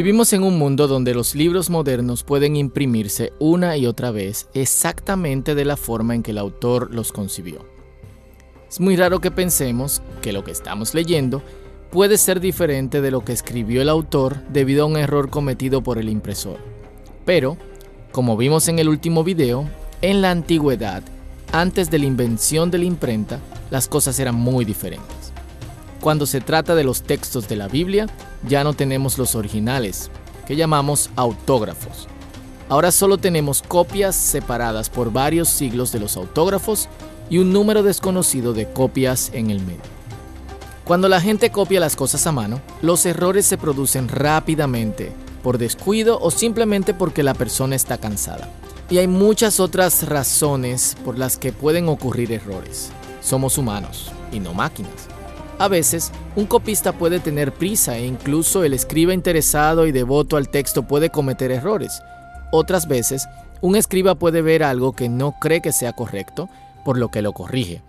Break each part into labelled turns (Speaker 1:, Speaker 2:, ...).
Speaker 1: Vivimos en un mundo donde los libros modernos pueden imprimirse una y otra vez exactamente de la forma en que el autor los concibió. Es muy raro que pensemos que lo que estamos leyendo puede ser diferente de lo que escribió el autor debido a un error cometido por el impresor. Pero, como vimos en el último video, en la antigüedad, antes de la invención de la imprenta, las cosas eran muy diferentes. Cuando se trata de los textos de la Biblia, ya no tenemos los originales, que llamamos autógrafos. Ahora solo tenemos copias separadas por varios siglos de los autógrafos y un número desconocido de copias en el medio. Cuando la gente copia las cosas a mano, los errores se producen rápidamente, por descuido o simplemente porque la persona está cansada. Y hay muchas otras razones por las que pueden ocurrir errores. Somos humanos y no máquinas. A veces, un copista puede tener prisa e incluso el escriba interesado y devoto al texto puede cometer errores. Otras veces, un escriba puede ver algo que no cree que sea correcto, por lo que lo corrige.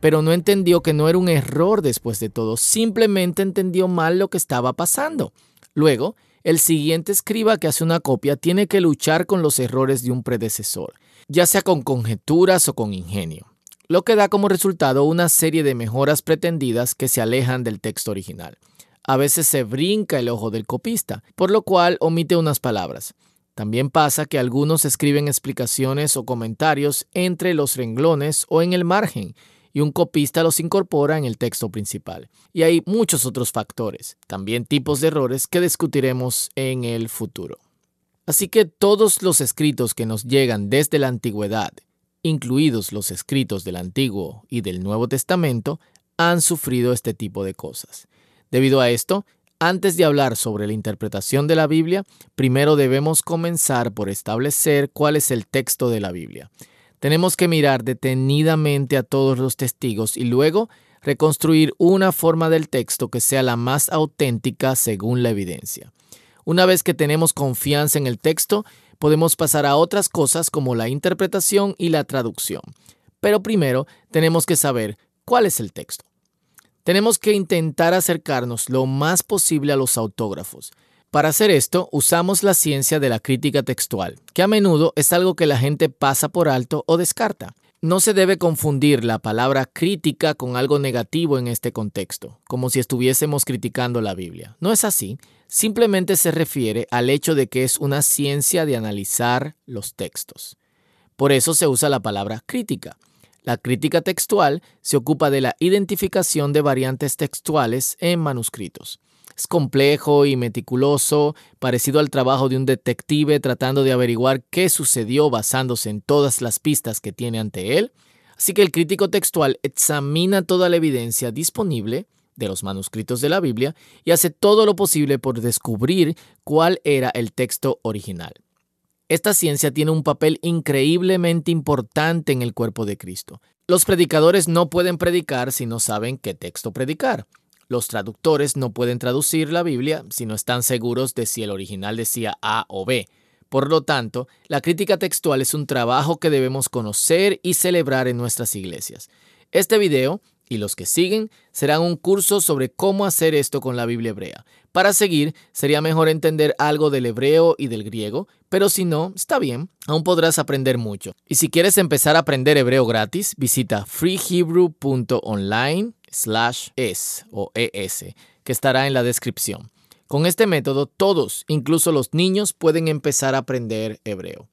Speaker 1: Pero no entendió que no era un error después de todo, simplemente entendió mal lo que estaba pasando. Luego, el siguiente escriba que hace una copia tiene que luchar con los errores de un predecesor, ya sea con conjeturas o con ingenio lo que da como resultado una serie de mejoras pretendidas que se alejan del texto original. A veces se brinca el ojo del copista, por lo cual omite unas palabras. También pasa que algunos escriben explicaciones o comentarios entre los renglones o en el margen, y un copista los incorpora en el texto principal. Y hay muchos otros factores, también tipos de errores que discutiremos en el futuro. Así que todos los escritos que nos llegan desde la antigüedad incluidos los escritos del Antiguo y del Nuevo Testamento, han sufrido este tipo de cosas. Debido a esto, antes de hablar sobre la interpretación de la Biblia, primero debemos comenzar por establecer cuál es el texto de la Biblia. Tenemos que mirar detenidamente a todos los testigos y luego reconstruir una forma del texto que sea la más auténtica según la evidencia. Una vez que tenemos confianza en el texto, podemos pasar a otras cosas como la interpretación y la traducción. Pero primero tenemos que saber cuál es el texto. Tenemos que intentar acercarnos lo más posible a los autógrafos. Para hacer esto, usamos la ciencia de la crítica textual, que a menudo es algo que la gente pasa por alto o descarta. No se debe confundir la palabra crítica con algo negativo en este contexto, como si estuviésemos criticando la Biblia. No es así simplemente se refiere al hecho de que es una ciencia de analizar los textos. Por eso se usa la palabra crítica. La crítica textual se ocupa de la identificación de variantes textuales en manuscritos. Es complejo y meticuloso, parecido al trabajo de un detective tratando de averiguar qué sucedió basándose en todas las pistas que tiene ante él. Así que el crítico textual examina toda la evidencia disponible de los manuscritos de la Biblia y hace todo lo posible por descubrir cuál era el texto original. Esta ciencia tiene un papel increíblemente importante en el cuerpo de Cristo. Los predicadores no pueden predicar si no saben qué texto predicar. Los traductores no pueden traducir la Biblia si no están seguros de si el original decía A o B. Por lo tanto, la crítica textual es un trabajo que debemos conocer y celebrar en nuestras iglesias. Este video y los que siguen serán un curso sobre cómo hacer esto con la Biblia hebrea. Para seguir, sería mejor entender algo del hebreo y del griego, pero si no, está bien, aún podrás aprender mucho. Y si quieres empezar a aprender hebreo gratis, visita freehebrew.online slash o es, que estará en la descripción. Con este método, todos, incluso los niños, pueden empezar a aprender hebreo.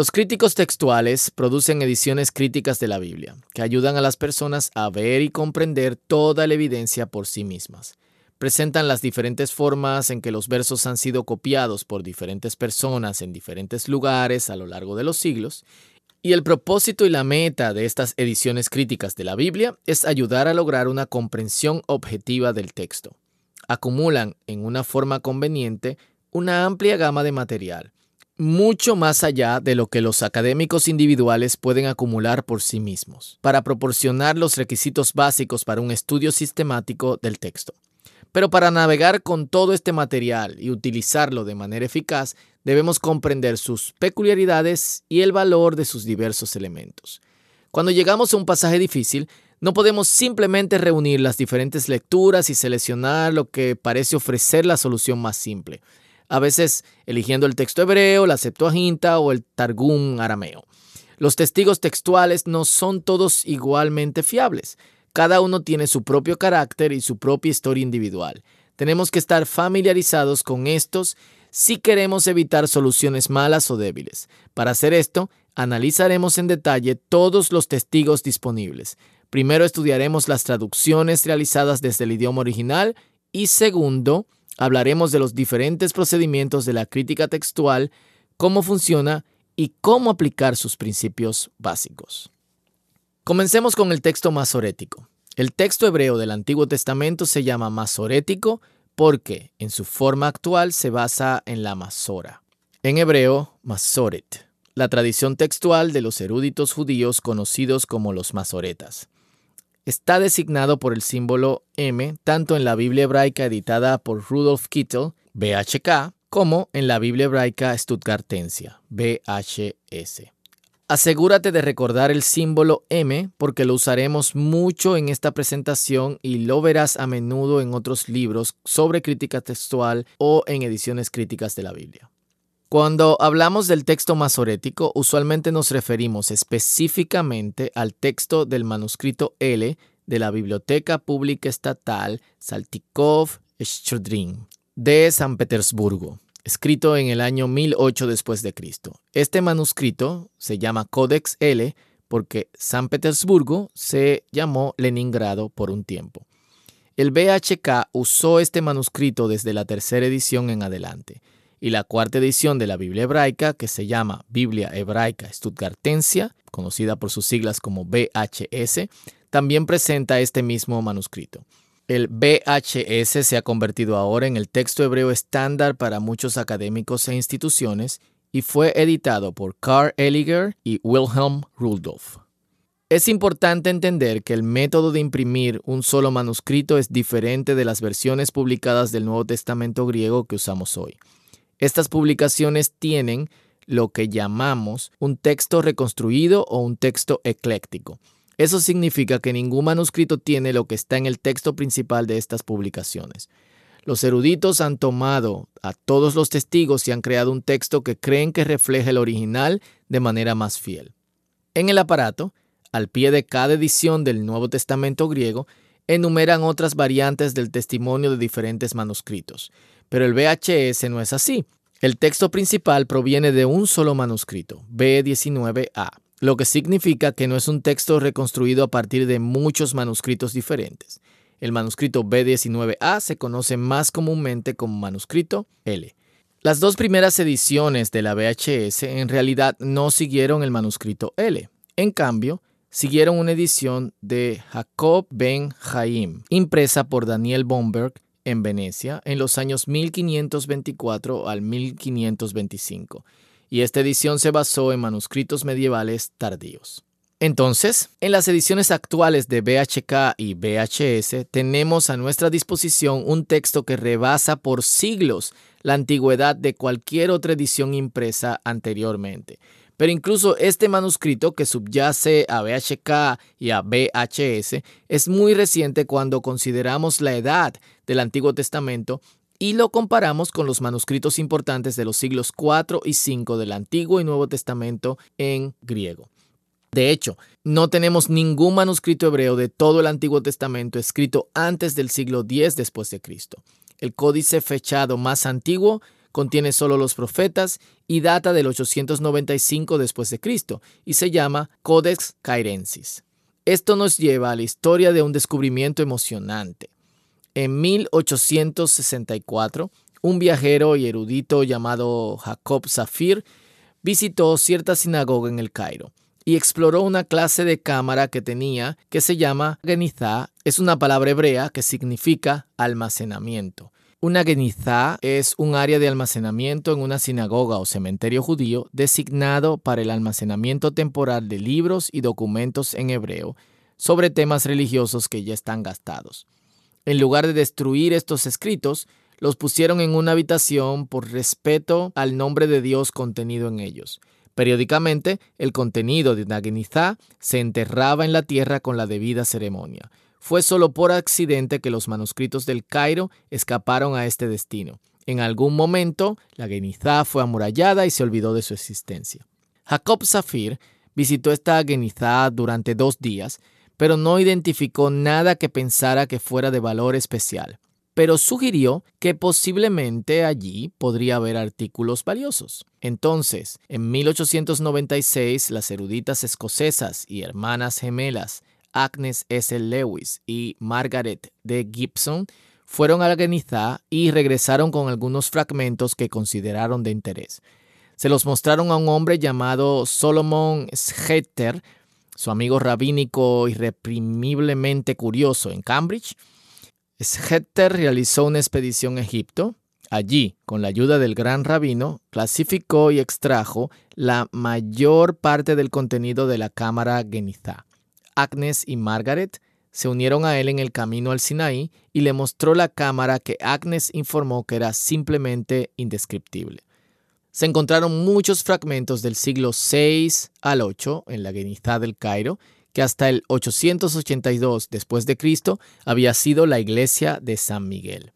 Speaker 1: Los críticos textuales producen ediciones críticas de la Biblia, que ayudan a las personas a ver y comprender toda la evidencia por sí mismas. Presentan las diferentes formas en que los versos han sido copiados por diferentes personas en diferentes lugares a lo largo de los siglos, y el propósito y la meta de estas ediciones críticas de la Biblia es ayudar a lograr una comprensión objetiva del texto. Acumulan en una forma conveniente una amplia gama de material, mucho más allá de lo que los académicos individuales pueden acumular por sí mismos, para proporcionar los requisitos básicos para un estudio sistemático del texto. Pero para navegar con todo este material y utilizarlo de manera eficaz, debemos comprender sus peculiaridades y el valor de sus diversos elementos. Cuando llegamos a un pasaje difícil, no podemos simplemente reunir las diferentes lecturas y seleccionar lo que parece ofrecer la solución más simple, a veces eligiendo el texto hebreo, la Septuaginta o el Targum arameo. Los testigos textuales no son todos igualmente fiables. Cada uno tiene su propio carácter y su propia historia individual. Tenemos que estar familiarizados con estos si queremos evitar soluciones malas o débiles. Para hacer esto, analizaremos en detalle todos los testigos disponibles. Primero estudiaremos las traducciones realizadas desde el idioma original y segundo, Hablaremos de los diferentes procedimientos de la crítica textual, cómo funciona y cómo aplicar sus principios básicos. Comencemos con el texto masorético. El texto hebreo del Antiguo Testamento se llama masorético porque en su forma actual se basa en la masora. En hebreo, masoret, la tradición textual de los eruditos judíos conocidos como los masoretas está designado por el símbolo M tanto en la Biblia hebraica editada por Rudolf Kittel, BHK, como en la Biblia hebraica Stuttgartensia, BHS. Asegúrate de recordar el símbolo M porque lo usaremos mucho en esta presentación y lo verás a menudo en otros libros sobre crítica textual o en ediciones críticas de la Biblia. Cuando hablamos del texto masorético, usualmente nos referimos específicamente al texto del manuscrito L de la Biblioteca Pública Estatal Saltikov shchedrin de San Petersburgo, escrito en el año 1008 después de Cristo. Este manuscrito se llama Codex L porque San Petersburgo se llamó Leningrado por un tiempo. El BHK usó este manuscrito desde la tercera edición en adelante y la cuarta edición de la Biblia hebraica, que se llama Biblia Hebraica Stuttgartensia, conocida por sus siglas como BHS, también presenta este mismo manuscrito. El BHS se ha convertido ahora en el texto hebreo estándar para muchos académicos e instituciones y fue editado por Carl Eliger y Wilhelm Rudolph. Es importante entender que el método de imprimir un solo manuscrito es diferente de las versiones publicadas del Nuevo Testamento griego que usamos hoy. Estas publicaciones tienen lo que llamamos un texto reconstruido o un texto ecléctico. Eso significa que ningún manuscrito tiene lo que está en el texto principal de estas publicaciones. Los eruditos han tomado a todos los testigos y han creado un texto que creen que refleja el original de manera más fiel. En el aparato, al pie de cada edición del Nuevo Testamento griego, enumeran otras variantes del testimonio de diferentes manuscritos. Pero el VHS no es así. El texto principal proviene de un solo manuscrito, B19A, lo que significa que no es un texto reconstruido a partir de muchos manuscritos diferentes. El manuscrito B19A se conoce más comúnmente como manuscrito L. Las dos primeras ediciones de la VHS en realidad no siguieron el manuscrito L. En cambio, siguieron una edición de Jacob Ben Jaim, impresa por Daniel Bomberg en Venecia en los años 1524 al 1525, y esta edición se basó en manuscritos medievales tardíos. Entonces, en las ediciones actuales de BHK y BHS tenemos a nuestra disposición un texto que rebasa por siglos la antigüedad de cualquier otra edición impresa anteriormente pero incluso este manuscrito que subyace a BHK y a BHS es muy reciente cuando consideramos la edad del Antiguo Testamento y lo comparamos con los manuscritos importantes de los siglos IV y V del Antiguo y Nuevo Testamento en griego. De hecho, no tenemos ningún manuscrito hebreo de todo el Antiguo Testamento escrito antes del siglo X después de Cristo. El códice fechado más antiguo contiene solo los profetas y data del 895 después de Cristo y se llama Codex Cairensis. Esto nos lleva a la historia de un descubrimiento emocionante. En 1864, un viajero y erudito llamado Jacob Zafir visitó cierta sinagoga en el Cairo y exploró una clase de cámara que tenía que se llama Genizá, es una palabra hebrea que significa almacenamiento. Una genizá es un área de almacenamiento en una sinagoga o cementerio judío designado para el almacenamiento temporal de libros y documentos en hebreo sobre temas religiosos que ya están gastados. En lugar de destruir estos escritos, los pusieron en una habitación por respeto al nombre de Dios contenido en ellos. Periódicamente, el contenido de Nagenizá se enterraba en la tierra con la debida ceremonia. Fue solo por accidente que los manuscritos del Cairo escaparon a este destino. En algún momento, la Genizá fue amurallada y se olvidó de su existencia. Jacob Safir visitó esta Genizá durante dos días, pero no identificó nada que pensara que fuera de valor especial, pero sugirió que posiblemente allí podría haber artículos valiosos. Entonces, en 1896, las eruditas escocesas y hermanas gemelas Agnes S. Lewis y Margaret D. Gibson fueron a geniza y regresaron con algunos fragmentos que consideraron de interés. Se los mostraron a un hombre llamado Solomon Schetter, su amigo rabínico irreprimiblemente curioso en Cambridge. Schetter realizó una expedición a Egipto. Allí, con la ayuda del gran rabino, clasificó y extrajo la mayor parte del contenido de la cámara Genizá. Agnes y Margaret se unieron a él en el camino al Sinaí y le mostró la cámara que Agnes informó que era simplemente indescriptible. Se encontraron muchos fragmentos del siglo VI al VIII en la Guinistá del Cairo, que hasta el 882 después de Cristo había sido la iglesia de San Miguel.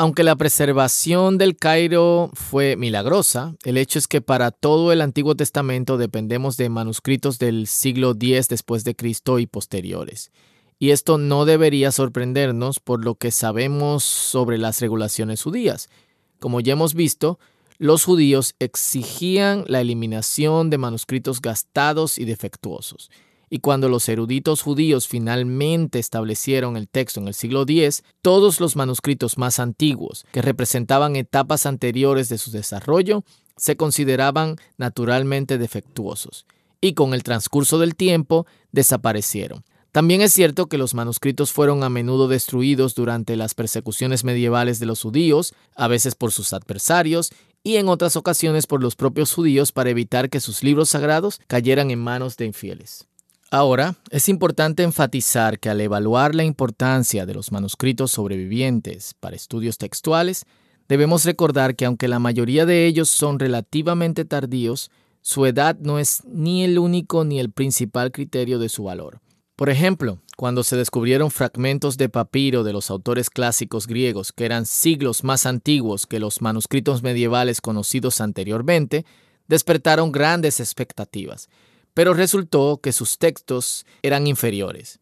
Speaker 1: Aunque la preservación del Cairo fue milagrosa, el hecho es que para todo el Antiguo Testamento dependemos de manuscritos del siglo X después de Cristo y posteriores. Y esto no debería sorprendernos por lo que sabemos sobre las regulaciones judías. Como ya hemos visto, los judíos exigían la eliminación de manuscritos gastados y defectuosos y cuando los eruditos judíos finalmente establecieron el texto en el siglo X, todos los manuscritos más antiguos, que representaban etapas anteriores de su desarrollo, se consideraban naturalmente defectuosos, y con el transcurso del tiempo desaparecieron. También es cierto que los manuscritos fueron a menudo destruidos durante las persecuciones medievales de los judíos, a veces por sus adversarios y en otras ocasiones por los propios judíos para evitar que sus libros sagrados cayeran en manos de infieles. Ahora, es importante enfatizar que al evaluar la importancia de los manuscritos sobrevivientes para estudios textuales, debemos recordar que aunque la mayoría de ellos son relativamente tardíos, su edad no es ni el único ni el principal criterio de su valor. Por ejemplo, cuando se descubrieron fragmentos de papiro de los autores clásicos griegos que eran siglos más antiguos que los manuscritos medievales conocidos anteriormente, despertaron grandes expectativas pero resultó que sus textos eran inferiores.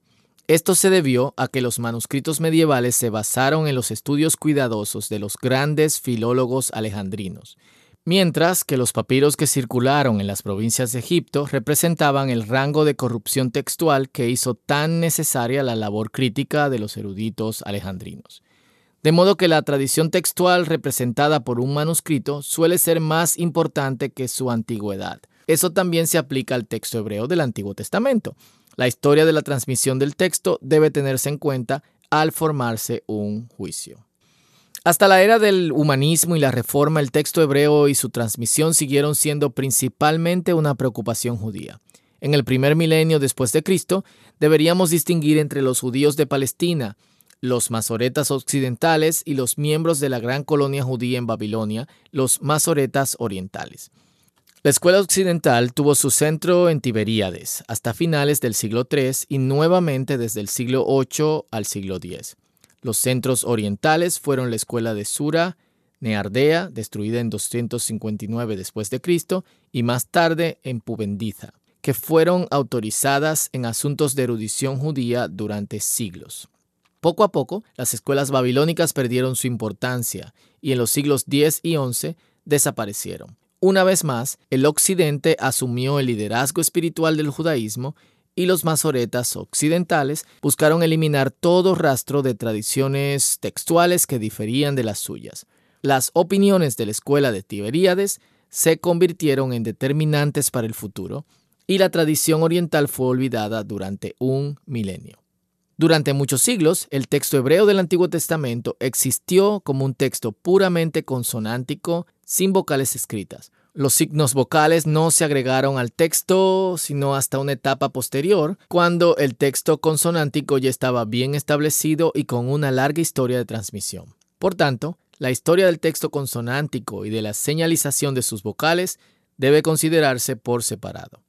Speaker 1: Esto se debió a que los manuscritos medievales se basaron en los estudios cuidadosos de los grandes filólogos alejandrinos, mientras que los papiros que circularon en las provincias de Egipto representaban el rango de corrupción textual que hizo tan necesaria la labor crítica de los eruditos alejandrinos. De modo que la tradición textual representada por un manuscrito suele ser más importante que su antigüedad, eso también se aplica al texto hebreo del Antiguo Testamento. La historia de la transmisión del texto debe tenerse en cuenta al formarse un juicio. Hasta la era del humanismo y la reforma, el texto hebreo y su transmisión siguieron siendo principalmente una preocupación judía. En el primer milenio después de Cristo, deberíamos distinguir entre los judíos de Palestina, los masoretas occidentales y los miembros de la gran colonia judía en Babilonia, los masoretas orientales. La escuela occidental tuvo su centro en Tiberíades hasta finales del siglo III y nuevamente desde el siglo VIII al siglo X. Los centros orientales fueron la escuela de Sura, Neardea, destruida en 259 d.C., y más tarde en Pubendiza, que fueron autorizadas en asuntos de erudición judía durante siglos. Poco a poco, las escuelas babilónicas perdieron su importancia y en los siglos X y XI desaparecieron. Una vez más, el occidente asumió el liderazgo espiritual del judaísmo y los masoretas occidentales buscaron eliminar todo rastro de tradiciones textuales que diferían de las suyas. Las opiniones de la escuela de Tiberíades se convirtieron en determinantes para el futuro y la tradición oriental fue olvidada durante un milenio. Durante muchos siglos, el texto hebreo del Antiguo Testamento existió como un texto puramente consonántico sin vocales escritas. Los signos vocales no se agregaron al texto, sino hasta una etapa posterior, cuando el texto consonántico ya estaba bien establecido y con una larga historia de transmisión. Por tanto, la historia del texto consonántico y de la señalización de sus vocales debe considerarse por separado.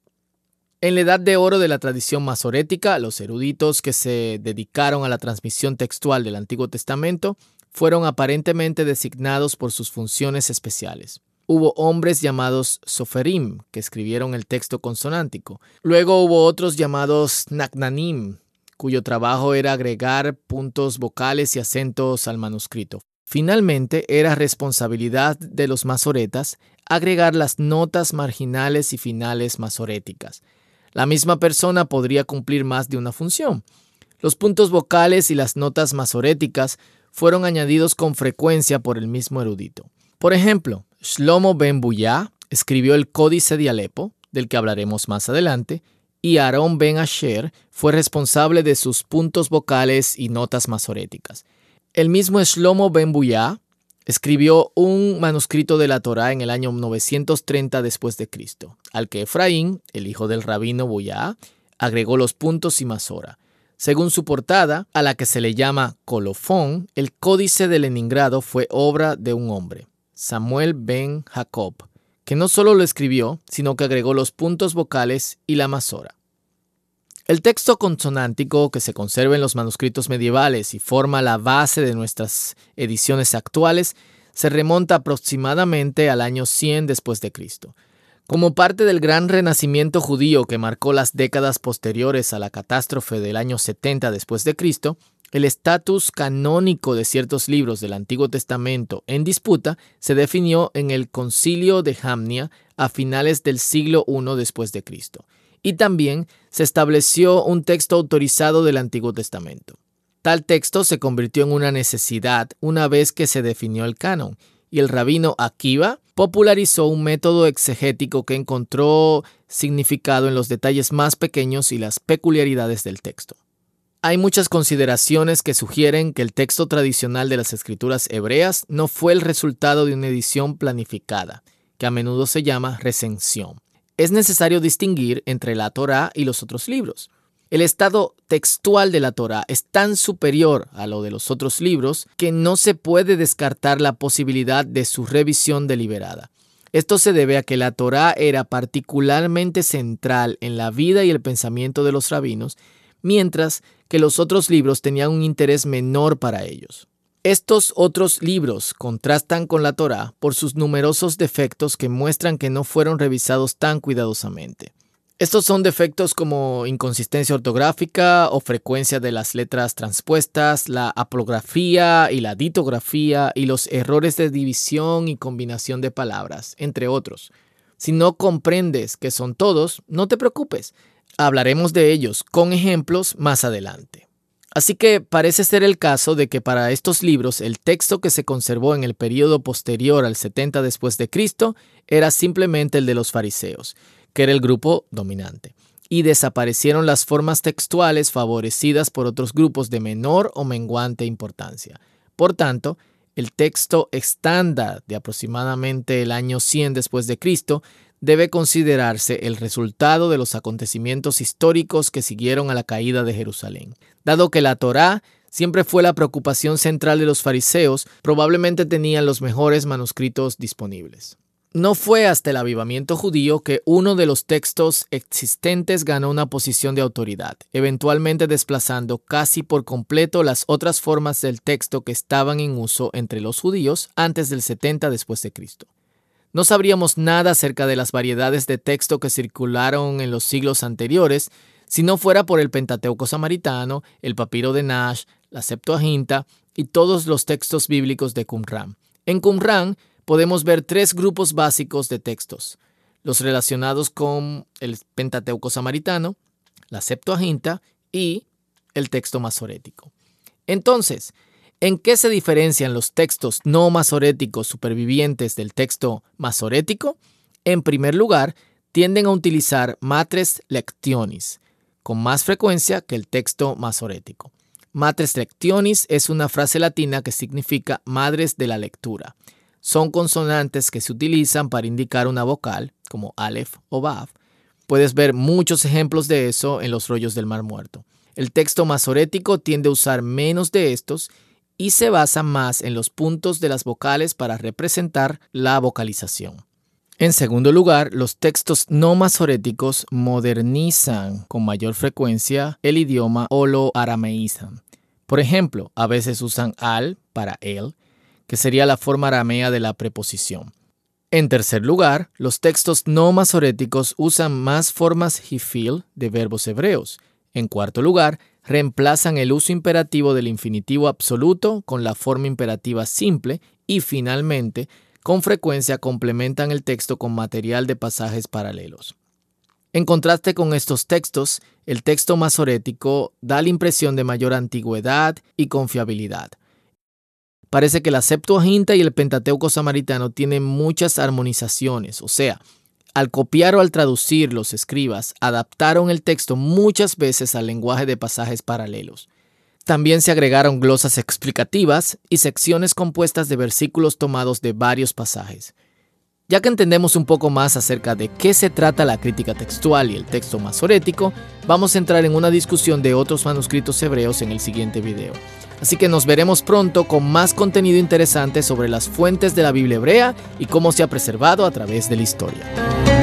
Speaker 1: En la edad de oro de la tradición masorética, los eruditos que se dedicaron a la transmisión textual del Antiguo Testamento fueron aparentemente designados por sus funciones especiales. Hubo hombres llamados Soferim, que escribieron el texto consonántico. Luego hubo otros llamados Nagnanim, cuyo trabajo era agregar puntos vocales y acentos al manuscrito. Finalmente, era responsabilidad de los masoretas agregar las notas marginales y finales masoréticas. La misma persona podría cumplir más de una función. Los puntos vocales y las notas masoréticas fueron añadidos con frecuencia por el mismo erudito. Por ejemplo, Shlomo ben Buyá escribió el Códice de Alepo, del que hablaremos más adelante, y Aarón ben Asher fue responsable de sus puntos vocales y notas masoréticas. El mismo Shlomo ben Buyá escribió un manuscrito de la Torá en el año 930 después de Cristo, al que Efraín, el hijo del rabino Buyá, agregó los puntos y masora. Según su portada, a la que se le llama Colofón, el Códice de Leningrado fue obra de un hombre, Samuel Ben Jacob, que no solo lo escribió, sino que agregó los puntos vocales y la masora. El texto consonántico que se conserva en los manuscritos medievales y forma la base de nuestras ediciones actuales se remonta aproximadamente al año 100 después de Cristo como parte del gran renacimiento judío que marcó las décadas posteriores a la catástrofe del año 70 después de Cristo, el estatus canónico de ciertos libros del Antiguo Testamento en disputa se definió en el Concilio de Jamnia a finales del siglo I después de Cristo, y también se estableció un texto autorizado del Antiguo Testamento. Tal texto se convirtió en una necesidad una vez que se definió el canon, y el rabino Akiva popularizó un método exegético que encontró significado en los detalles más pequeños y las peculiaridades del texto. Hay muchas consideraciones que sugieren que el texto tradicional de las escrituras hebreas no fue el resultado de una edición planificada, que a menudo se llama recensión. Es necesario distinguir entre la Torá y los otros libros. El estado textual de la Torah es tan superior a lo de los otros libros que no se puede descartar la posibilidad de su revisión deliberada. Esto se debe a que la Torah era particularmente central en la vida y el pensamiento de los rabinos, mientras que los otros libros tenían un interés menor para ellos. Estos otros libros contrastan con la Torah por sus numerosos defectos que muestran que no fueron revisados tan cuidadosamente. Estos son defectos como inconsistencia ortográfica o frecuencia de las letras transpuestas, la apografía y la ditografía y los errores de división y combinación de palabras, entre otros. Si no comprendes que son todos, no te preocupes. Hablaremos de ellos con ejemplos más adelante. Así que parece ser el caso de que para estos libros el texto que se conservó en el período posterior al 70 después de Cristo era simplemente el de los fariseos que era el grupo dominante, y desaparecieron las formas textuales favorecidas por otros grupos de menor o menguante importancia. Por tanto, el texto estándar de aproximadamente el año 100 después de Cristo debe considerarse el resultado de los acontecimientos históricos que siguieron a la caída de Jerusalén. Dado que la Torá siempre fue la preocupación central de los fariseos, probablemente tenían los mejores manuscritos disponibles. No fue hasta el avivamiento judío que uno de los textos existentes ganó una posición de autoridad, eventualmente desplazando casi por completo las otras formas del texto que estaban en uso entre los judíos antes del 70 después de Cristo. No sabríamos nada acerca de las variedades de texto que circularon en los siglos anteriores si no fuera por el Pentateuco samaritano, el papiro de Nash, la Septuaginta y todos los textos bíblicos de Qumran. En Qumran, podemos ver tres grupos básicos de textos, los relacionados con el Pentateuco samaritano, la Septuaginta y el texto masorético. Entonces, ¿en qué se diferencian los textos no masoréticos supervivientes del texto masorético? En primer lugar, tienden a utilizar matres lectionis con más frecuencia que el texto masorético. Matres lectionis es una frase latina que significa madres de la lectura son consonantes que se utilizan para indicar una vocal, como Aleph o Baf. Puedes ver muchos ejemplos de eso en los rollos del Mar Muerto. El texto masorético tiende a usar menos de estos y se basa más en los puntos de las vocales para representar la vocalización. En segundo lugar, los textos no masoréticos modernizan con mayor frecuencia el idioma o lo arameizan. Por ejemplo, a veces usan al para el, que sería la forma aramea de la preposición. En tercer lugar, los textos no masoréticos usan más formas hifil de verbos hebreos. En cuarto lugar, reemplazan el uso imperativo del infinitivo absoluto con la forma imperativa simple y finalmente, con frecuencia complementan el texto con material de pasajes paralelos. En contraste con estos textos, el texto masorético da la impresión de mayor antigüedad y confiabilidad parece que la Septuaginta y el Pentateuco samaritano tienen muchas armonizaciones, o sea, al copiar o al traducir los escribas, adaptaron el texto muchas veces al lenguaje de pasajes paralelos. También se agregaron glosas explicativas y secciones compuestas de versículos tomados de varios pasajes. Ya que entendemos un poco más acerca de qué se trata la crítica textual y el texto masorético, vamos a entrar en una discusión de otros manuscritos hebreos en el siguiente video. Así que nos veremos pronto con más contenido interesante sobre las fuentes de la Biblia hebrea y cómo se ha preservado a través de la historia.